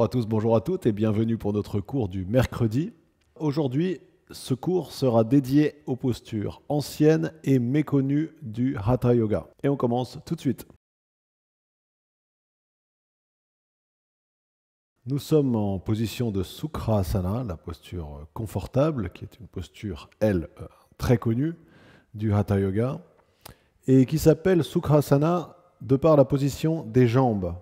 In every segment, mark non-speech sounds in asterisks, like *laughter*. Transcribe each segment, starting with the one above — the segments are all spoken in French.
Bonjour à tous, bonjour à toutes et bienvenue pour notre cours du mercredi. Aujourd'hui, ce cours sera dédié aux postures anciennes et méconnues du Hatha Yoga. Et on commence tout de suite. Nous sommes en position de Sukhasana, la posture confortable, qui est une posture, elle, euh, très connue du Hatha Yoga, et qui s'appelle Sukhasana de par la position des jambes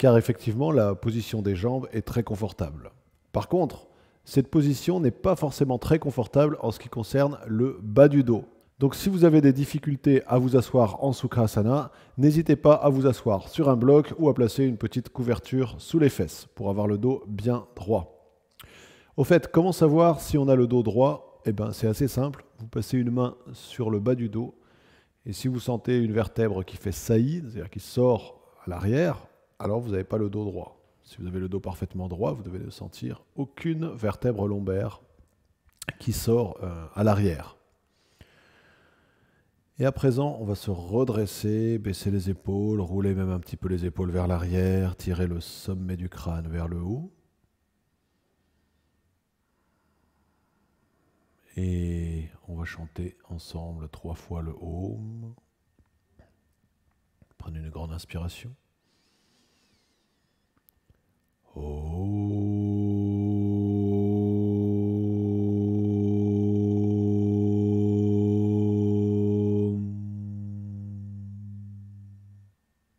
car effectivement la position des jambes est très confortable. Par contre, cette position n'est pas forcément très confortable en ce qui concerne le bas du dos. Donc si vous avez des difficultés à vous asseoir en Sukhasana, n'hésitez pas à vous asseoir sur un bloc ou à placer une petite couverture sous les fesses pour avoir le dos bien droit. Au fait, comment savoir si on a le dos droit Eh bien c'est assez simple, vous passez une main sur le bas du dos et si vous sentez une vertèbre qui fait saillie, c'est-à-dire qui sort à l'arrière, alors vous n'avez pas le dos droit. Si vous avez le dos parfaitement droit, vous devez ne sentir aucune vertèbre lombaire qui sort euh, à l'arrière. Et à présent, on va se redresser, baisser les épaules, rouler même un petit peu les épaules vers l'arrière, tirer le sommet du crâne vers le haut. Et on va chanter ensemble trois fois le Om. Prenez une grande inspiration.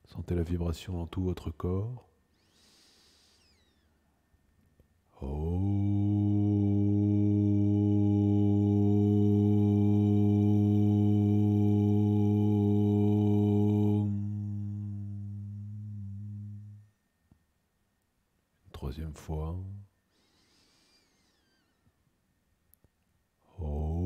Sentez la vibration dans tout votre corps. fois. Oh.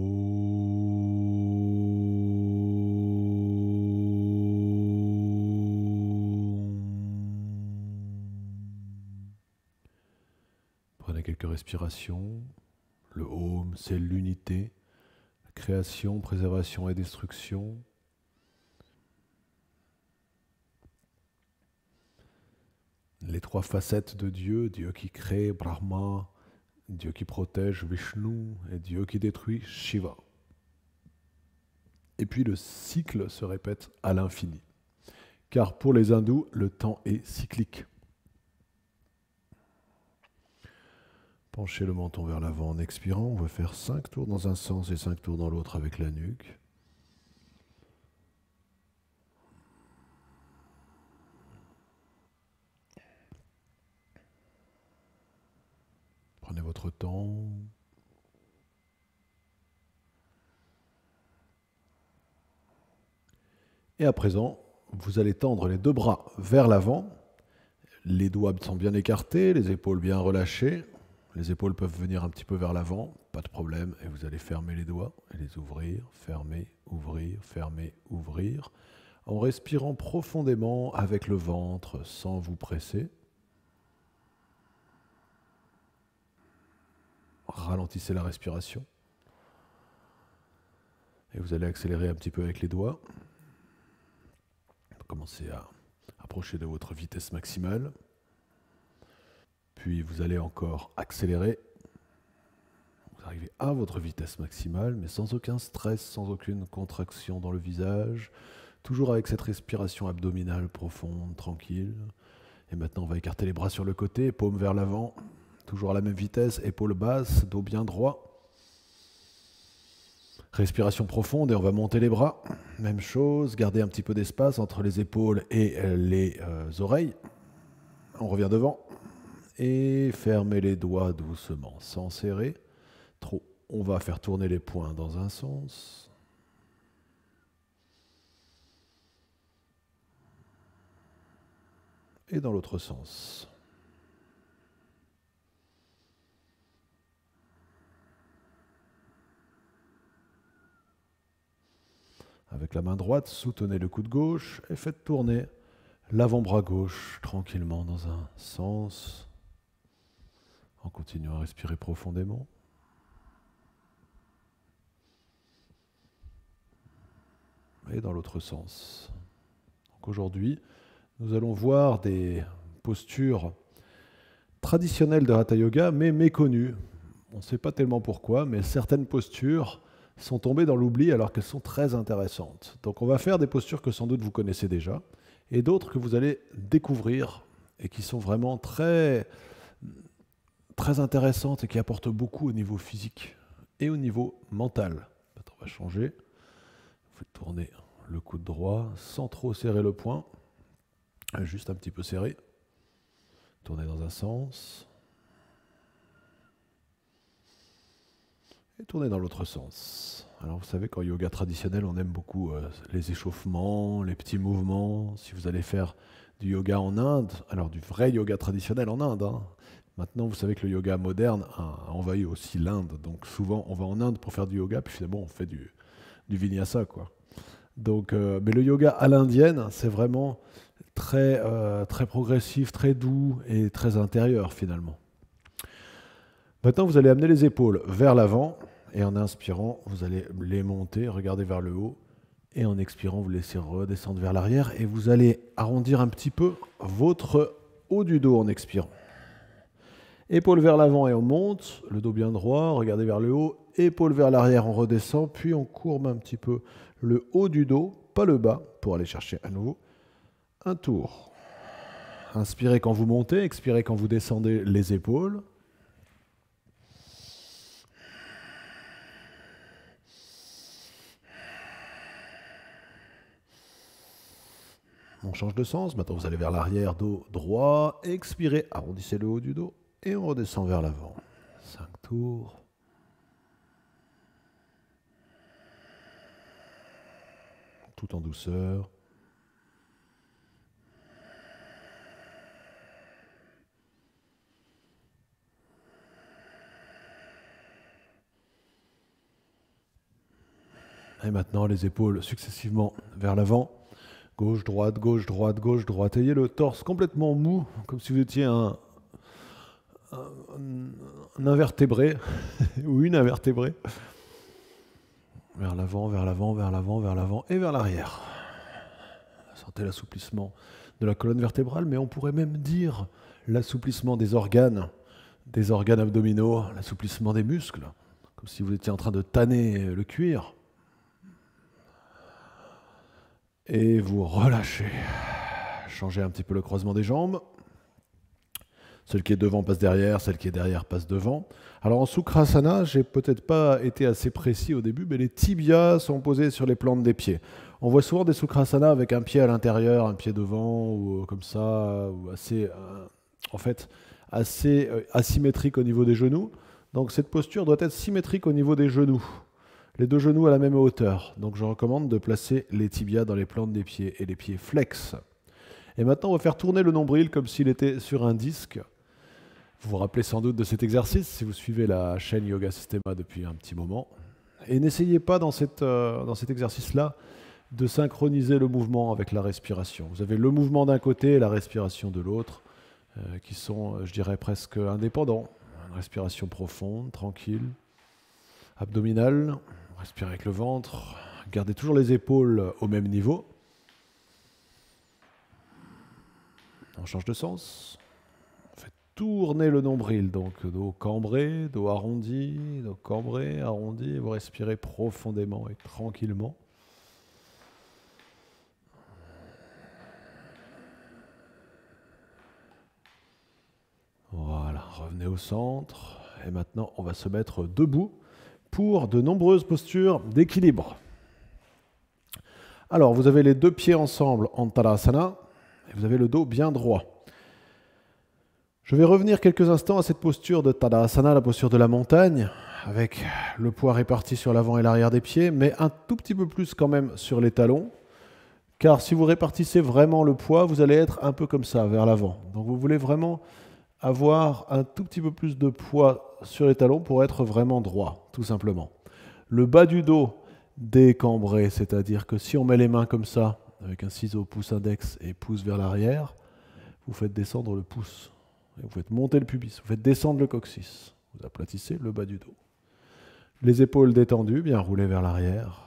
Prenez quelques respirations. Le home, c'est l'unité, création, préservation et destruction. trois facettes de Dieu, Dieu qui crée, Brahma, Dieu qui protège, Vishnu, et Dieu qui détruit, Shiva. Et puis le cycle se répète à l'infini. Car pour les hindous, le temps est cyclique. Penchez le menton vers l'avant en expirant. On va faire cinq tours dans un sens et cinq tours dans l'autre avec la nuque. temps. Et à présent, vous allez tendre les deux bras vers l'avant. Les doigts sont bien écartés, les épaules bien relâchées. Les épaules peuvent venir un petit peu vers l'avant, pas de problème. Et vous allez fermer les doigts et les ouvrir, fermer, ouvrir, fermer, ouvrir. En respirant profondément avec le ventre sans vous presser. ralentissez la respiration. Et vous allez accélérer un petit peu avec les doigts. Commencez à approcher de votre vitesse maximale. Puis vous allez encore accélérer. Vous arrivez à votre vitesse maximale, mais sans aucun stress, sans aucune contraction dans le visage. Toujours avec cette respiration abdominale profonde, tranquille. Et maintenant, on va écarter les bras sur le côté, paume vers l'avant. Toujours à la même vitesse, épaules basses, dos bien droit. Respiration profonde et on va monter les bras. Même chose, garder un petit peu d'espace entre les épaules et euh, les euh, oreilles. On revient devant. Et fermer les doigts doucement, sans serrer trop. On va faire tourner les poings dans un sens. Et dans l'autre sens. Avec la main droite, soutenez le coude gauche et faites tourner l'avant-bras gauche tranquillement dans un sens en continuant à respirer profondément. Et dans l'autre sens. aujourd'hui, nous allons voir des postures traditionnelles de Hatha Yoga, mais méconnues. On ne sait pas tellement pourquoi, mais certaines postures sont tombées dans l'oubli alors qu'elles sont très intéressantes. Donc on va faire des postures que sans doute vous connaissez déjà et d'autres que vous allez découvrir et qui sont vraiment très très intéressantes et qui apportent beaucoup au niveau physique et au niveau mental. on va changer. Vous tournez le coude droit sans trop serrer le poing, juste un petit peu serré. Tournez dans un sens. et tourner dans l'autre sens. Alors vous savez qu'en yoga traditionnel, on aime beaucoup euh, les échauffements, les petits mouvements. Si vous allez faire du yoga en Inde, alors du vrai yoga traditionnel en Inde, hein. maintenant vous savez que le yoga moderne a envahi aussi l'Inde. Donc souvent on va en Inde pour faire du yoga, puis finalement on fait du, du vinyasa. Quoi. Donc, euh, mais le yoga à l'indienne, c'est vraiment très, euh, très progressif, très doux et très intérieur finalement. Maintenant, vous allez amener les épaules vers l'avant et en inspirant, vous allez les monter, regarder vers le haut et en expirant, vous laissez redescendre vers l'arrière et vous allez arrondir un petit peu votre haut du dos en expirant. Épaules vers l'avant et on monte, le dos bien droit, regardez vers le haut, épaules vers l'arrière, on redescend, puis on courbe un petit peu le haut du dos, pas le bas, pour aller chercher à nouveau un tour. Inspirez quand vous montez, expirez quand vous descendez les épaules. on change de sens. Maintenant, vous allez vers l'arrière, dos droit, expirez, arrondissez le haut du dos et on redescend vers l'avant. Cinq tours. Tout en douceur. Et maintenant, les épaules successivement vers l'avant Gauche, droite, gauche, droite, gauche, droite. Ayez le torse complètement mou, comme si vous étiez un, invertébré *laughs* ou une invertébrée. Vers l'avant, vers l'avant, vers l'avant, vers l'avant et vers l'arrière. Sentez l'assouplissement de la colonne vertébrale, mais on pourrait même dire l'assouplissement des organes, des organes abdominaux, l'assouplissement des muscles, comme si vous étiez en train de tanner le cuir. Et vous relâchez. Changez un petit peu le croisement des jambes. Celle qui est devant passe derrière, celle qui est derrière passe devant. Alors en Sukrasana, j'ai peut-être pas été assez précis au début, mais les tibias sont posés sur les plantes des pieds. On voit souvent des Sukrasana avec un pied à l'intérieur, un pied devant, ou euh, comme ça, ou assez, euh, en fait, assez euh, asymétrique au niveau des genoux. Donc cette posture doit être symétrique au niveau des genoux. Les deux genoux à la même hauteur. Donc je recommande de placer les tibias dans les plantes des pieds et les pieds flex. Et maintenant, on va faire tourner le nombril comme s'il était sur un disque. Vous vous rappelez sans doute de cet exercice si vous suivez la chaîne Yoga Systema depuis un petit moment. Et n'essayez pas dans, euh, dans cet exercice-là de synchroniser le mouvement avec la respiration. Vous avez le mouvement d'un côté et la respiration de l'autre, euh, qui sont, euh, je dirais, presque indépendants. Une respiration profonde, tranquille, abdominale. Respirez avec le ventre. Gardez toujours les épaules au même niveau. On change de sens. On fait tourner le nombril. Donc dos cambré, dos arrondi, dos cambré, arrondi. Vous respirez profondément et tranquillement. Voilà, revenez au centre. Et maintenant, on va se mettre debout pour de nombreuses postures d'équilibre. Alors, vous avez les deux pieds ensemble en Tadasana et vous avez le dos bien droit. Je vais revenir quelques instants à cette posture de Tadasana, la posture de la montagne, avec le poids réparti sur l'avant et l'arrière des pieds, mais un tout petit peu plus quand même sur les talons, car si vous répartissez vraiment le poids, vous allez être un peu comme ça, vers l'avant. Donc vous voulez vraiment avoir un tout petit peu plus de poids sur les talons pour être vraiment droit, tout simplement. Le bas du dos décambré, c'est-à-dire que si on met les mains comme ça, avec un ciseau pouce index et pouce vers l'arrière, vous faites descendre le pouce, vous faites monter le pubis, vous faites descendre le coccyx, vous aplatissez le bas du dos. Les épaules détendues, bien roulées vers l'arrière.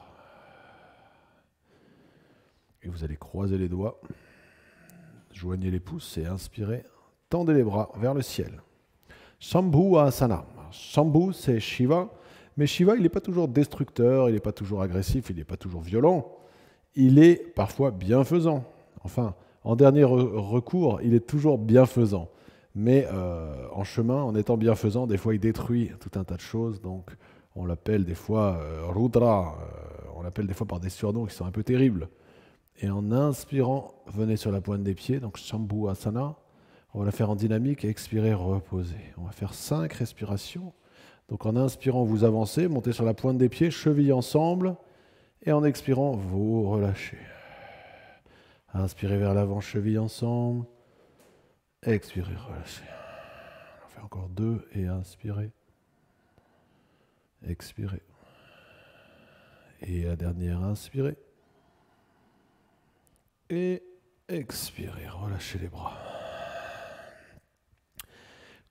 Et vous allez croiser les doigts, joignez les pouces et inspirez, tendez les bras vers le ciel. Shambhu Asana. Shambhu, c'est Shiva. Mais Shiva, il n'est pas toujours destructeur, il n'est pas toujours agressif, il n'est pas toujours violent. Il est parfois bienfaisant. Enfin, en dernier recours, il est toujours bienfaisant. Mais euh, en chemin, en étant bienfaisant, des fois, il détruit tout un tas de choses. Donc, on l'appelle des fois euh, Rudra. Euh, on l'appelle des fois par des surnoms qui sont un peu terribles. Et en inspirant, venez sur la pointe des pieds, donc Shambhu Asana, on va la faire en dynamique, expirer, reposer. On va faire cinq respirations. Donc en inspirant, vous avancez, montez sur la pointe des pieds, chevilles ensemble, et en expirant, vous relâchez. Inspirez vers l'avant, cheville ensemble. Expirez, relâchez. On fait encore deux et inspirez. Expirez. Et la dernière, inspirez. Et expirez, relâchez les bras.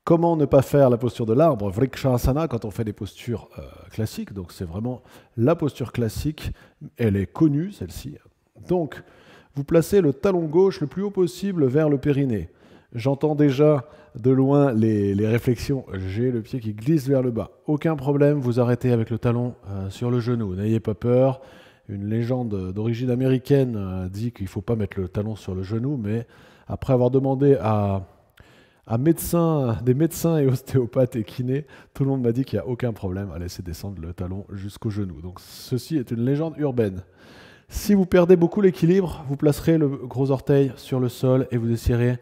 Comment ne pas faire la posture de l'arbre, Vrikshasana, quand on fait des postures euh, classiques Donc c'est vraiment la posture classique, elle est connue celle-ci. Donc vous placez le talon gauche le plus haut possible vers le périnée. J'entends déjà de loin les, réflexions, j'ai le pied qui glisse vers le bas. Aucun problème, vous arrêtez avec le talon euh, sur le genou, n'ayez pas peur. Une légende d'origine américaine euh, dit qu'il ne faut pas mettre le talon sur le genou, mais après avoir demandé à à médecin, des médecins et ostéopathes et kinés, tout le monde m'a dit qu'il n'y a aucun problème à laisser descendre le talon jusqu'au genou. Donc ceci est une légende urbaine. Si vous perdez beaucoup l'équilibre, vous placerez le gros orteil sur le sol et vous essayerez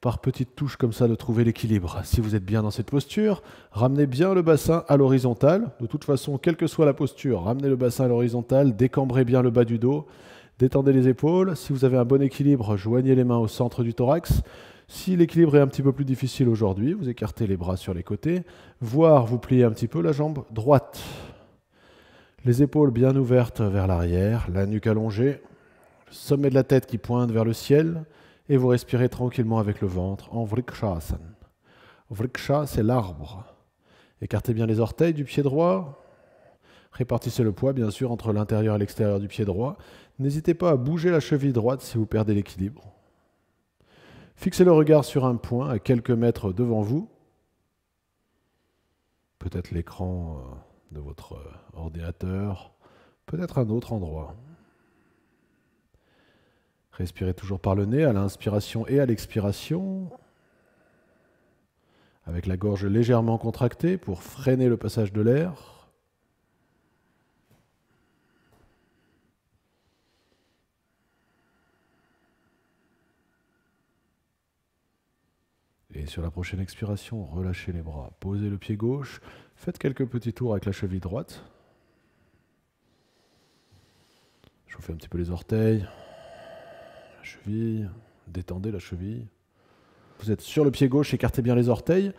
par petites touches comme ça de trouver l'équilibre. Si vous êtes bien dans cette posture, ramenez bien le bassin à l'horizontale. De toute façon, quelle que soit la posture, ramenez le bassin à l'horizontale, décambrez bien le bas du dos, détendez les épaules. Si vous avez un bon équilibre, joignez les mains au centre du thorax. Si l'équilibre est un petit peu plus difficile aujourd'hui, vous écartez les bras sur les côtés, voire vous pliez un petit peu la jambe droite. Les épaules bien ouvertes vers l'arrière, la nuque allongée, le sommet de la tête qui pointe vers le ciel, et vous respirez tranquillement avec le ventre en Vrikshasan. Vriksha, c'est l'arbre. Écartez bien les orteils du pied droit. Répartissez le poids, bien sûr, entre l'intérieur et l'extérieur du pied droit. N'hésitez pas à bouger la cheville droite si vous perdez l'équilibre. Fixez le regard sur un point à quelques mètres devant vous, peut-être l'écran euh, de votre euh, ordinateur, peut-être un autre endroit. Respirez toujours par le nez à l'inspiration et à l'expiration, avec la gorge légèrement contractée pour freiner le passage de l'air. Et sur la prochaine expiration, relâchez les bras, posez le pied gauche, faites quelques petits tours avec la cheville droite. Chauffez un petit peu les orteils, la cheville, détendez la cheville. Vous êtes sur le pied gauche, écartez bien les orteils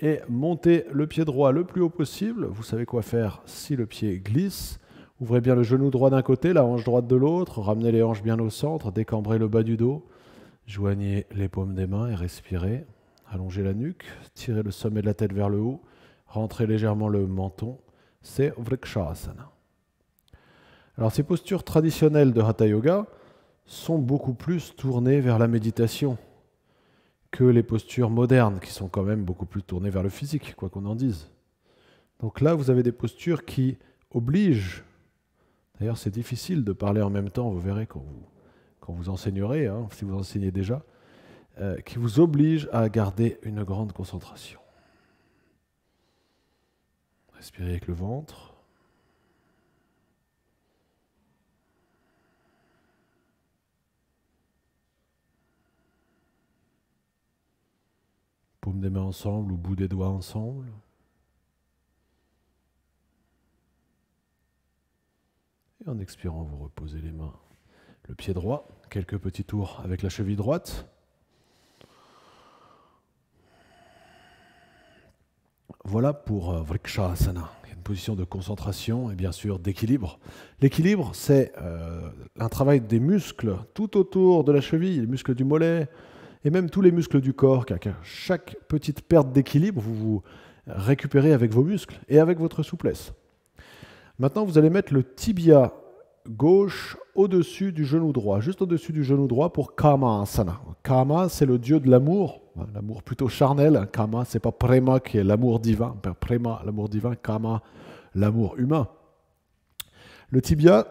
et montez le pied droit le plus haut possible. Vous savez quoi faire si le pied glisse. Ouvrez bien le genou droit d'un côté, la hanche droite de l'autre, ramenez les hanches bien au centre, décambrez le bas du dos, joignez les paumes des mains et respirez. Allonger la nuque, tirer le sommet de la tête vers le haut, rentrer légèrement le menton. C'est Vrikshasana. Alors ces postures traditionnelles de Hatha Yoga sont beaucoup plus tournées vers la méditation que les postures modernes, qui sont quand même beaucoup plus tournées vers le physique, quoi qu'on en dise. Donc là, vous avez des postures qui obligent. D'ailleurs, c'est difficile de parler en même temps, vous verrez quand vous, quand vous enseignerez, hein, si vous enseignez déjà. Euh, qui vous oblige à garder une grande concentration. Respirez avec le ventre. Paume des mains ensemble ou bout des doigts ensemble. Et en expirant, vous reposez les mains. Le pied droit, quelques petits tours avec la cheville droite. Voilà pour euh, Vriksha Asana, une position de concentration et bien sûr d'équilibre. L'équilibre, c'est euh, un travail des muscles tout autour de la cheville, les muscles du mollet et même tous les muscles du corps, chaque petite perte d'équilibre, vous vous récupérez avec vos muscles et avec votre souplesse. Maintenant, vous allez mettre le tibia gauche au-dessus du genou droit, juste au-dessus du genou droit pour Kama Asana. Kama, c'est le dieu de l'amour, hein, l'amour plutôt charnel. Kama, c'est pas Prema qui est l'amour divin. Prema, l'amour divin, Kama, l'amour humain. Le tibia,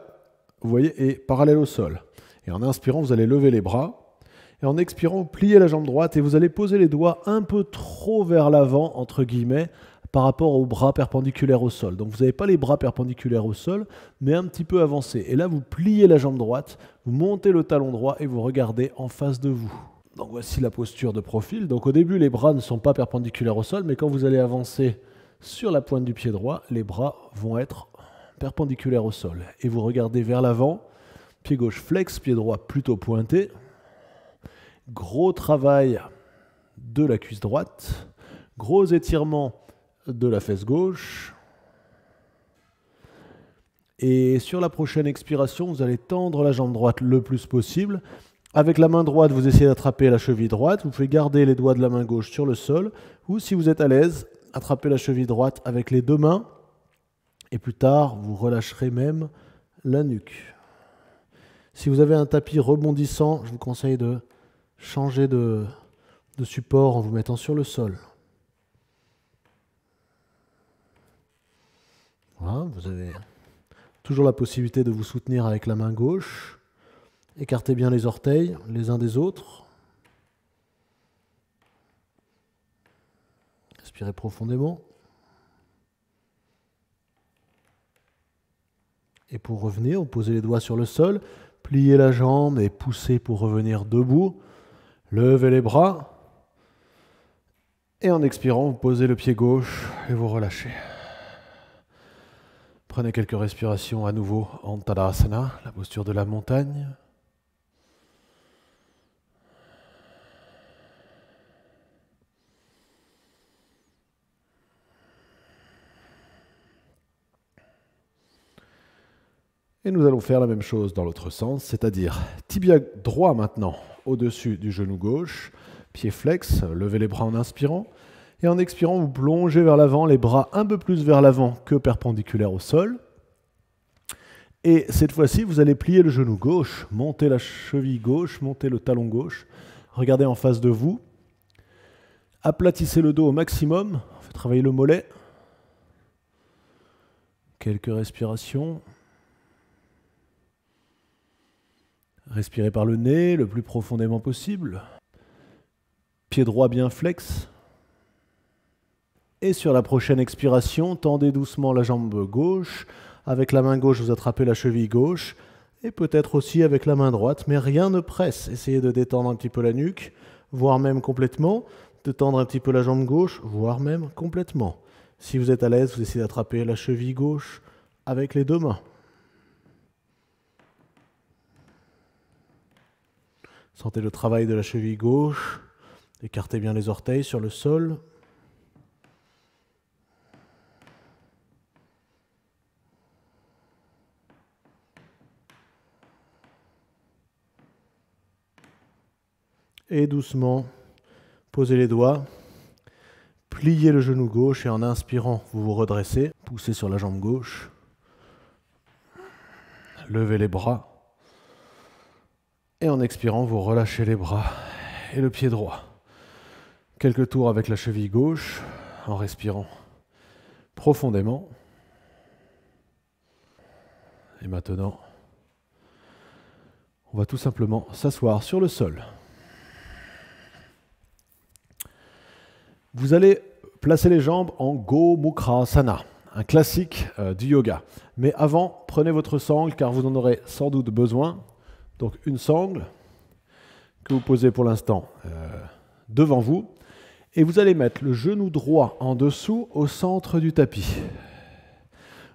vous voyez, est parallèle au sol. Et en inspirant, vous allez lever les bras. Et en expirant, pliez la jambe droite et vous allez poser les doigts un peu trop vers l'avant, entre guillemets, par rapport aux bras perpendiculaires au sol. Donc vous n'avez pas les bras perpendiculaires au sol, mais un petit peu avancés. Et là, vous pliez la jambe droite, vous montez le talon droit et vous regardez en face de vous. Donc voici la posture de profil. Donc au début, les bras ne sont pas perpendiculaires au sol, mais quand vous allez avancer sur la pointe du pied droit, les bras vont être perpendiculaires au sol. Et vous regardez vers l'avant, pied gauche flex, pied droit plutôt pointé. Gros travail de la cuisse droite, gros étirement de la fesse gauche. Et sur la prochaine expiration, vous allez tendre la jambe droite le plus possible. Avec la main droite, vous essayez d'attraper la cheville droite. Vous pouvez garder les doigts de la main gauche sur le sol. Ou si vous êtes à l'aise, attrapez la cheville droite avec les deux mains. Et plus tard, vous relâcherez même la nuque. Si vous avez un tapis rebondissant, je vous conseille de changer de, de support en vous mettant sur le sol. Hein, vous avez toujours la possibilité de vous soutenir avec la main gauche. Écartez bien les orteils les uns des autres. Inspirez profondément. Et pour revenir, vous posez les doigts sur le sol, pliez la jambe et poussez pour revenir debout. Levez les bras. Et en expirant, vous posez le pied gauche et vous relâchez. Prenez quelques respirations à nouveau en Tadasana, la posture de la montagne. Et nous allons faire la même chose dans l'autre sens, c'est-à-dire tibia droit maintenant au-dessus du genou gauche, pied flex, levez les bras en inspirant, et en expirant, vous plongez vers l'avant, les bras un peu plus vers l'avant que perpendiculaire au sol. Et cette fois-ci, vous allez plier le genou gauche, monter la cheville gauche, monter le talon gauche. Regardez en face de vous. Aplatissez le dos au maximum. Travaillez travailler le mollet. Quelques respirations. Respirez par le nez le plus profondément possible. Pied droit bien flex, et sur la prochaine expiration, tendez doucement la jambe gauche. Avec la main gauche, vous attrapez la cheville gauche. Et peut-être aussi avec la main droite, mais rien ne presse. Essayez de détendre un petit peu la nuque, voire même complètement. De tendre un petit peu la jambe gauche, voire même complètement. Si vous êtes à l'aise, vous essayez d'attraper la cheville gauche avec les deux mains. Sentez le travail de la cheville gauche. Écartez bien les orteils sur le sol, et doucement, posez les doigts, pliez le genou gauche et en inspirant, vous vous redressez, poussez sur la jambe gauche, levez les bras et en expirant, vous relâchez les bras et le pied droit. Quelques tours avec la cheville gauche en respirant profondément. Et maintenant, on va tout simplement s'asseoir sur le sol. Vous allez placer les jambes en Go un classique euh, du yoga. Mais avant, prenez votre sangle car vous en aurez sans doute besoin. Donc une sangle que vous posez pour l'instant euh, devant vous. Et vous allez mettre le genou droit en dessous au centre du tapis.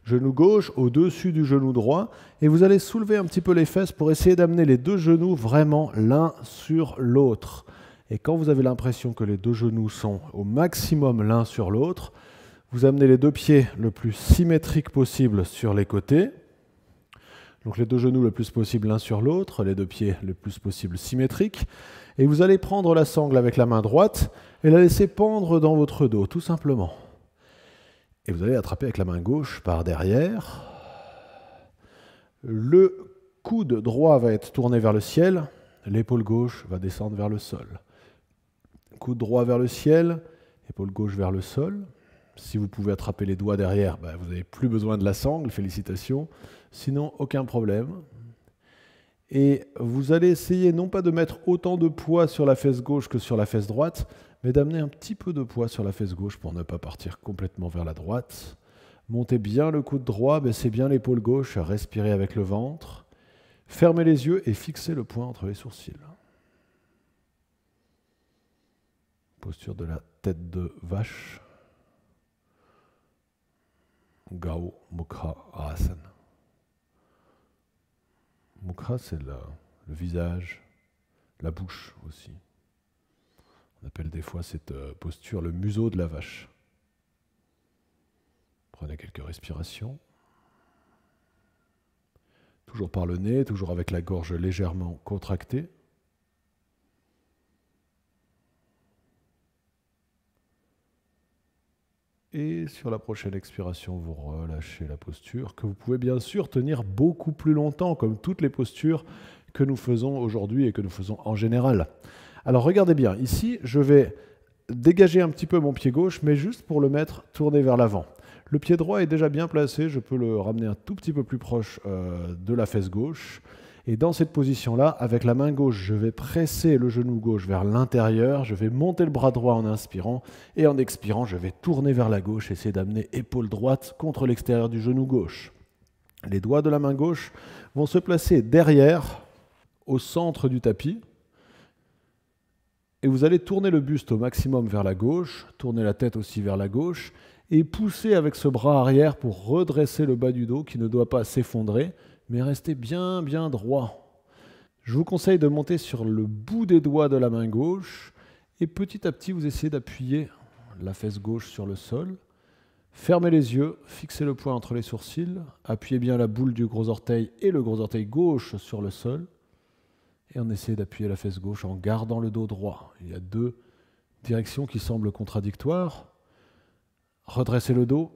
Genou gauche au-dessus du genou droit. Et vous allez soulever un petit peu les fesses pour essayer d'amener les deux genoux vraiment l'un sur l'autre. Et quand vous avez l'impression que les deux genoux sont au maximum l'un sur l'autre, vous amenez les deux pieds le plus symétrique possible sur les côtés. Donc les deux genoux le plus possible l'un sur l'autre, les deux pieds le plus possible symétriques. Et vous allez prendre la sangle avec la main droite et la laisser pendre dans votre dos, tout simplement. Et vous allez attraper avec la main gauche par derrière. Le coude droit va être tourné vers le ciel, l'épaule gauche va descendre vers le sol. Coude droit vers le ciel, épaule gauche vers le sol. Si vous pouvez attraper les doigts derrière, bah, vous n'avez plus besoin de la sangle, félicitations. Sinon, aucun problème. Et vous allez essayer non pas de mettre autant de poids sur la fesse gauche que sur la fesse droite, mais d'amener un petit peu de poids sur la fesse gauche pour ne pas partir complètement vers la droite. Montez bien le coude droit, baissez bien l'épaule gauche, respirez avec le ventre. Fermez les yeux et fixez le point entre les sourcils. Posture de la tête de vache. Gao Mukha Asana. Mukha, c'est le, visage, la bouche aussi. On appelle des fois cette euh, posture le museau de la vache. Prenez quelques respirations. Toujours par le nez, toujours avec la gorge légèrement contractée. Et sur la prochaine expiration, vous relâchez la posture que vous pouvez bien sûr tenir beaucoup plus longtemps, comme toutes les postures que nous faisons aujourd'hui et que nous faisons en général. Alors regardez bien, ici, je vais dégager un petit peu mon pied gauche, mais juste pour le mettre tourné vers l'avant. Le pied droit est déjà bien placé, je peux le ramener un tout petit peu plus proche euh, de la fesse gauche. Et dans cette position-là, avec la main gauche, je vais presser le genou gauche vers l'intérieur, je vais monter le bras droit en inspirant, et en expirant, je vais tourner vers la gauche, essayer d'amener épaule droite contre l'extérieur du genou gauche. Les doigts de la main gauche vont se placer derrière, au centre du tapis, et vous allez tourner le buste au maximum vers la gauche, tourner la tête aussi vers la gauche, et pousser avec ce bras arrière pour redresser le bas du dos qui ne doit pas s'effondrer, mais restez bien bien droit. Je vous conseille de monter sur le bout des doigts de la main gauche et petit à petit vous essayez d'appuyer la fesse gauche sur le sol. Fermez les yeux, fixez le poids entre les sourcils, appuyez bien la boule du gros orteil et le gros orteil gauche sur le sol et on essaie d'appuyer la fesse gauche en gardant le dos droit. Il y a deux directions qui semblent contradictoires. Redressez le dos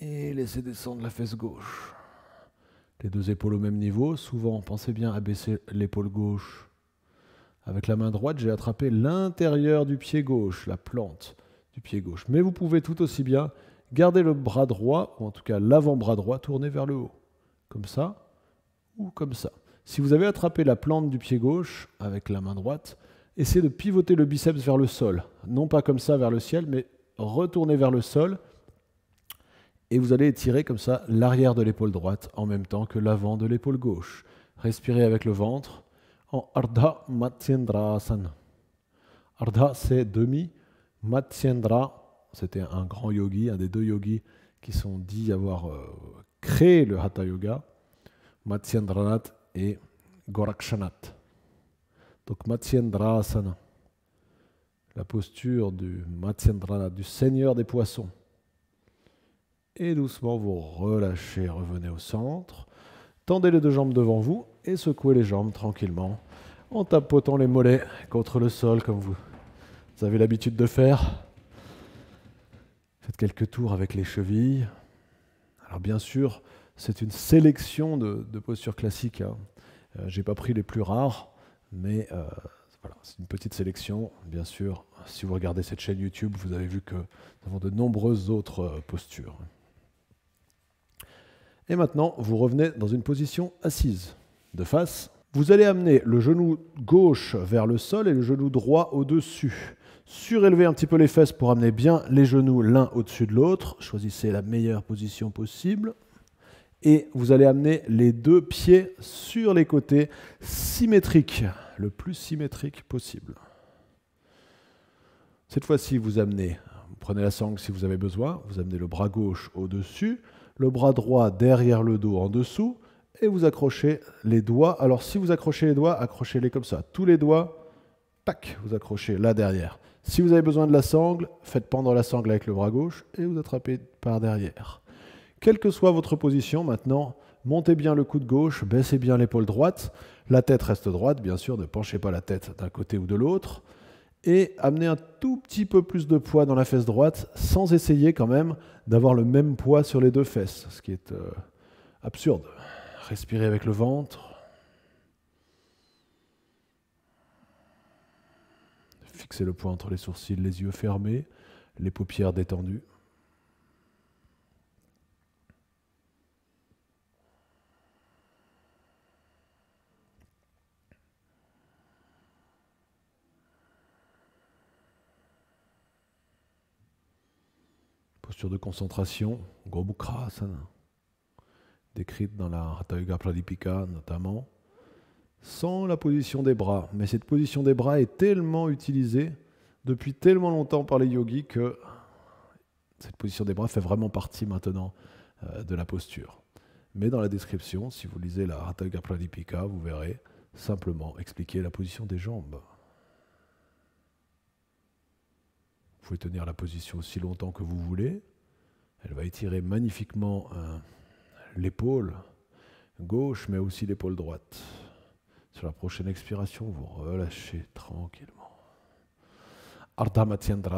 et laissez descendre la fesse gauche les deux épaules au même niveau. Souvent, pensez bien à baisser l'épaule gauche. Avec la main droite, j'ai attrapé l'intérieur du pied gauche, la plante du pied gauche. Mais vous pouvez tout aussi bien garder le bras droit, ou en tout cas l'avant-bras droit, tourné vers le haut. Comme ça, ou comme ça. Si vous avez attrapé la plante du pied gauche avec la main droite, essayez de pivoter le biceps vers le sol. Non pas comme ça vers le ciel, mais retourner vers le sol et vous allez étirer comme ça l'arrière de l'épaule droite en même temps que l'avant de l'épaule gauche. Respirez avec le ventre en Ardha Matsyendrasana. Ardha, c'est demi. Matsyendra, c'était un grand yogi, un des deux yogis qui sont dits avoir euh, créé le Hatha Yoga, Matsyendranath et Gorakshanath. Donc Matsyendrasana, la posture du Matsyendranath, du Seigneur des poissons et doucement vous relâchez, revenez au centre. Tendez les deux jambes devant vous et secouez les jambes tranquillement en tapotant les mollets contre le sol comme vous, avez l'habitude de faire. Faites quelques tours avec les chevilles. Alors bien sûr, c'est une sélection de, postures classiques. Je hein. n'ai euh, J'ai pas pris les plus rares, mais euh, c'est une petite sélection. Bien sûr, si vous regardez cette chaîne YouTube, vous avez vu que nous avons de nombreuses autres euh, postures. Et maintenant, vous revenez dans une position assise, de face. Vous allez amener le genou gauche vers le sol et le genou droit au-dessus. Surélevez un petit peu les fesses pour amener bien les genoux l'un au-dessus de l'autre. Choisissez la meilleure position possible. Et vous allez amener les deux pieds sur les côtés, symétriques, le plus symétrique possible. Cette fois-ci, vous amenez, vous prenez la sangle si vous avez besoin, vous amenez le bras gauche au-dessus, le bras droit derrière le dos en dessous et vous accrochez les doigts. Alors si vous accrochez les doigts, accrochez-les comme ça. Tous les doigts, tac, vous accrochez là derrière. Si vous avez besoin de la sangle, faites pendre la sangle avec le bras gauche et vous attrapez par derrière. Quelle que soit votre position maintenant, montez bien le coude gauche, baissez bien l'épaule droite. La tête reste droite, bien sûr, ne penchez pas la tête d'un côté ou de l'autre et amener un tout petit peu plus de poids dans la fesse droite sans essayer quand même d'avoir le même poids sur les deux fesses, ce qui est euh, absurde. Respirez avec le ventre. Fixez le poids entre les sourcils, les yeux fermés, les paupières détendues. posture de concentration, Gomukhasana, hein. décrite dans la Hatha Pradipika notamment, sans la position des bras. Mais cette position des bras est tellement utilisée depuis tellement longtemps par les yogis que cette position des bras fait vraiment partie maintenant euh, de la posture. Mais dans la description, si vous lisez la Hatha Pradipika, vous verrez simplement expliquer la position des jambes. Vous pouvez tenir la position aussi longtemps que vous voulez. Elle va étirer magnifiquement l'épaule gauche, mais aussi l'épaule droite. Sur la prochaine expiration, vous relâchez tranquillement. Ardha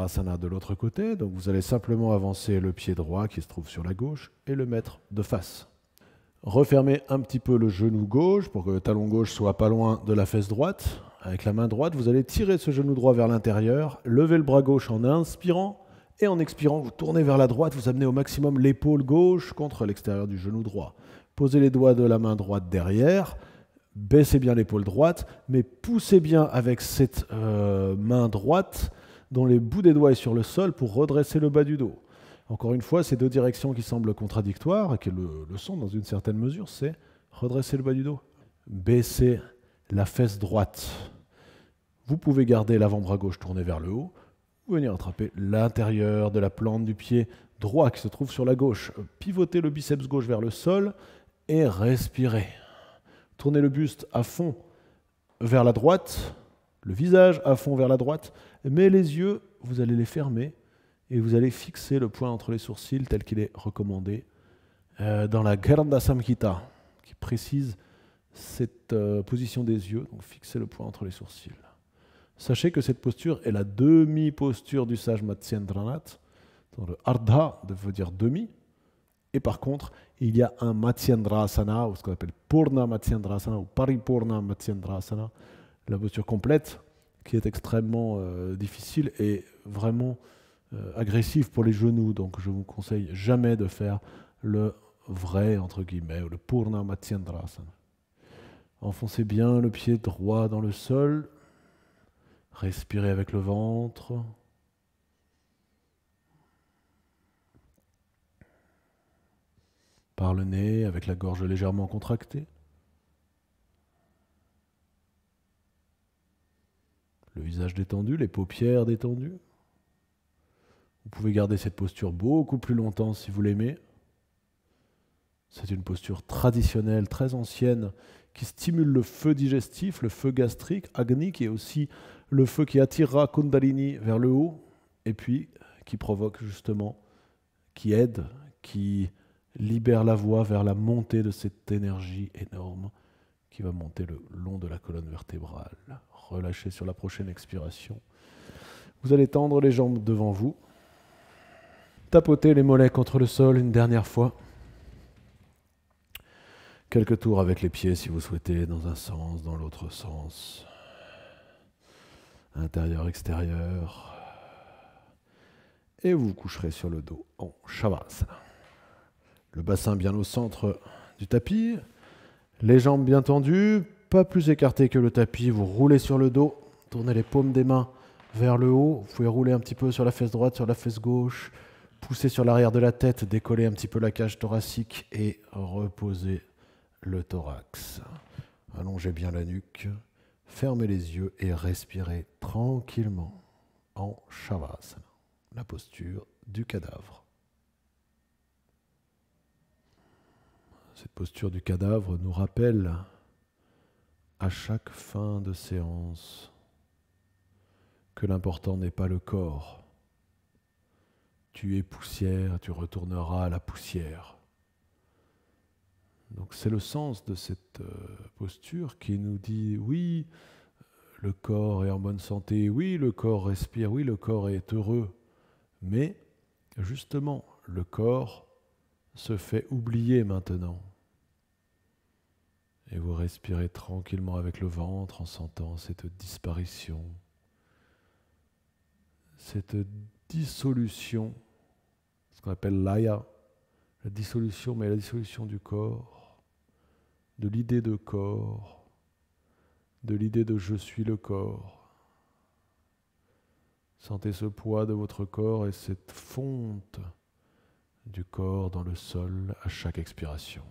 sana de l'autre côté, donc vous allez simplement avancer le pied droit qui se trouve sur la gauche et le mettre de face. Refermez un petit peu le genou gauche pour que le talon gauche soit pas loin de la fesse droite. Avec la main droite, vous allez tirer ce genou droit vers l'intérieur, lever le bras gauche en inspirant et en expirant, vous tournez vers la droite, vous amenez au maximum l'épaule gauche contre l'extérieur du genou droit. Posez les doigts de la main droite derrière, baissez bien l'épaule droite, mais poussez bien avec cette euh, main droite dont les bouts des doigts est sur le sol pour redresser le bas du dos. Encore une fois, ces deux directions qui semblent contradictoires, et qui le, le sont dans une certaine mesure, c'est redresser le bas du dos, baisser la fesse droite. Vous pouvez garder l'avant-bras gauche tourné vers le haut, vous venir attraper l'intérieur de la plante du pied droit qui se trouve sur la gauche. Pivotez le biceps gauche vers le sol et respirer. Tournez le buste à fond vers la droite, le visage à fond vers la droite, mais les yeux, vous allez les fermer et vous allez fixer le point entre les sourcils tel qu'il est recommandé euh, dans la Garda Samkita, qui précise cette euh, position des yeux, donc fixez le point entre les sourcils. Sachez que cette posture est la demi-posture du sage Matsyendranath. Donc le Ardha veut dire demi. Et par contre, il y a un Matsyendrasana, ou ce qu'on appelle Purna Matsyendrasana, ou Paripurna Matsyendrasana, la posture complète, qui est extrêmement euh, difficile et vraiment euh, agressive pour les genoux. Donc je vous conseille jamais de faire le vrai, entre guillemets, ou le Purna Matsyendrasana. Enfoncez bien le pied droit dans le sol. Respirez avec le ventre. Par le nez, avec la gorge légèrement contractée. Le visage détendu, les paupières détendues. Vous pouvez garder cette posture beaucoup plus longtemps si vous l'aimez. C'est une posture traditionnelle, très ancienne, qui stimule le feu digestif, le feu gastrique, Agni, qui est aussi le feu qui attirera Kundalini vers le haut, et puis qui provoque justement, qui aide, qui libère la voie vers la montée de cette énergie énorme qui va monter le long de la colonne vertébrale. Relâchez sur la prochaine expiration. Vous allez tendre les jambes devant vous. Tapotez les mollets contre le sol une dernière fois. Quelques tours avec les pieds si vous souhaitez, dans un sens, dans l'autre sens. Intérieur, extérieur. Et vous vous coucherez sur le dos en Shavasana. Le bassin bien au centre du tapis. Les jambes bien tendues, pas plus écartées que le tapis. Vous roulez sur le dos, tournez les paumes des mains vers le haut. Vous pouvez rouler un petit peu sur la fesse droite, sur la fesse gauche. Poussez sur l'arrière de la tête, décoller un petit peu la cage thoracique et reposer le thorax. Allongez bien la nuque, fermez les yeux et respirez tranquillement en Shavasana, la posture du cadavre. Cette posture du cadavre nous rappelle à chaque fin de séance que l'important n'est pas le corps. Tu es poussière, tu retourneras à la poussière. Donc c'est le sens de cette euh, posture qui nous dit oui, le corps est en bonne santé, oui, le corps respire, oui, le corps est heureux, mais justement, le corps se fait oublier maintenant. Et vous respirez tranquillement avec le ventre en sentant cette disparition, cette dissolution, ce qu'on appelle l'aya, la dissolution, mais la dissolution du corps de l'idée de corps, de l'idée de je suis le corps. Sentez ce poids de votre corps et cette fonte du corps dans le sol à chaque expiration.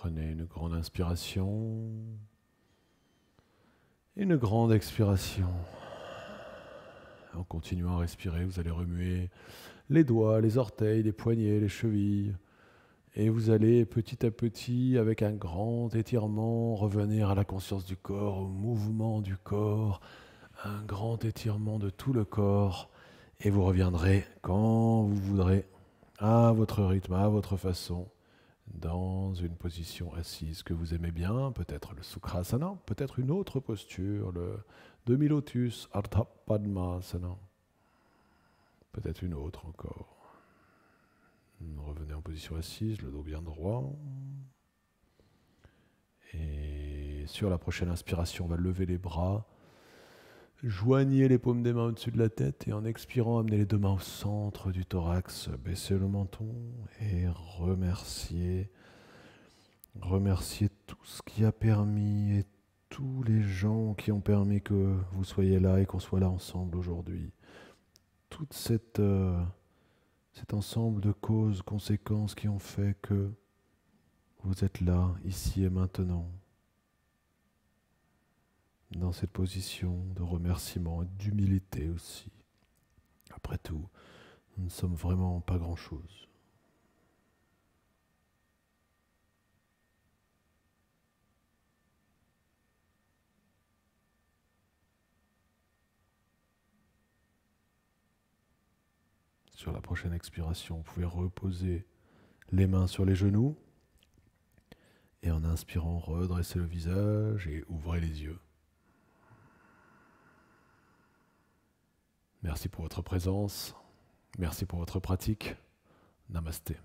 Prenez une grande inspiration une grande expiration. En continuant à respirer, vous allez remuer les doigts, les orteils, les poignets, les chevilles. Et vous allez petit à petit, avec un grand étirement, revenir à la conscience du corps, au mouvement du corps, un grand étirement de tout le corps. Et vous reviendrez quand vous voudrez, à votre rythme, à votre façon dans une position assise que vous aimez bien, peut-être le Sukhasana, peut-être une autre posture, le Demi-lotus, Ardha Padmasana, peut-être une autre encore. Revenez en position assise, le dos bien droit. Et sur la prochaine inspiration, on va lever les bras Joignez les paumes des mains au-dessus de la tête et en expirant, amenez les deux mains au centre du thorax, baissez le menton et remerciez. Remerciez tout ce qui a permis et tous les gens qui ont permis que vous soyez là et qu'on soit là ensemble aujourd'hui. Tout euh, cet ensemble de causes, conséquences qui ont fait que vous êtes là, ici et maintenant dans cette position de remerciement et d'humilité aussi. Après tout, nous ne sommes vraiment pas grand-chose. Sur la prochaine expiration, vous pouvez reposer les mains sur les genoux et en inspirant, redresser le visage et ouvrez les yeux. Merci pour votre présence. Merci pour votre pratique. Namasté.